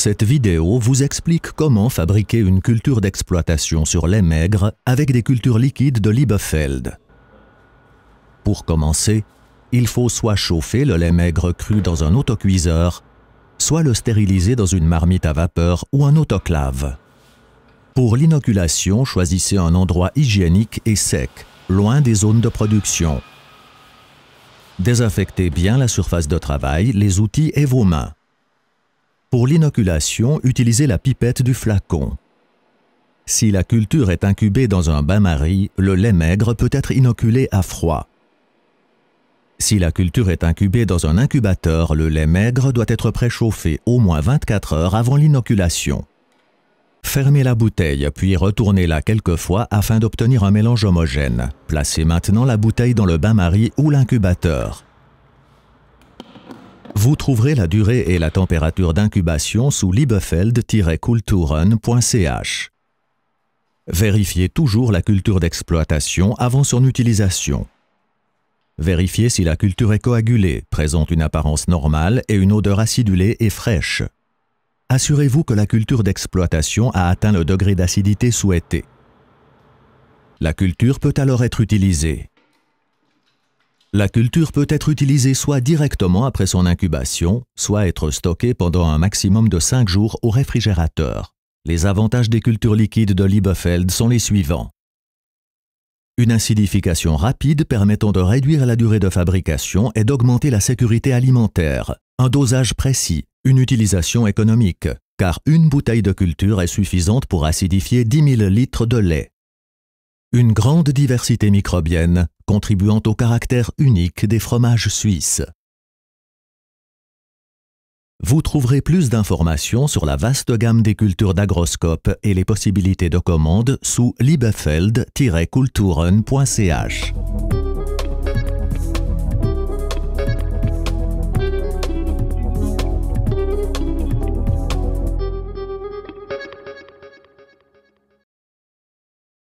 Cette vidéo vous explique comment fabriquer une culture d'exploitation sur lait maigre avec des cultures liquides de Liebefeld. Pour commencer, il faut soit chauffer le lait maigre cru dans un autocuiseur, soit le stériliser dans une marmite à vapeur ou un autoclave. Pour l'inoculation, choisissez un endroit hygiénique et sec, loin des zones de production. Désinfectez bien la surface de travail, les outils et vos mains. Pour l'inoculation, utilisez la pipette du flacon. Si la culture est incubée dans un bain-marie, le lait maigre peut être inoculé à froid. Si la culture est incubée dans un incubateur, le lait maigre doit être préchauffé au moins 24 heures avant l'inoculation. Fermez la bouteille, puis retournez-la quelques fois afin d'obtenir un mélange homogène. Placez maintenant la bouteille dans le bain-marie ou l'incubateur. Vous trouverez la durée et la température d'incubation sous liebefeld culturench Vérifiez toujours la culture d'exploitation avant son utilisation. Vérifiez si la culture est coagulée, présente une apparence normale et une odeur acidulée et fraîche. Assurez-vous que la culture d'exploitation a atteint le degré d'acidité souhaité. La culture peut alors être utilisée. La culture peut être utilisée soit directement après son incubation, soit être stockée pendant un maximum de 5 jours au réfrigérateur. Les avantages des cultures liquides de Liebefeld sont les suivants. Une acidification rapide permettant de réduire la durée de fabrication et d'augmenter la sécurité alimentaire. Un dosage précis, une utilisation économique, car une bouteille de culture est suffisante pour acidifier 10 000 litres de lait. Une grande diversité microbienne, contribuant au caractère unique des fromages suisses. Vous trouverez plus d'informations sur la vaste gamme des cultures d'agroscope et les possibilités de commande sous liebefeld-kulturen.ch.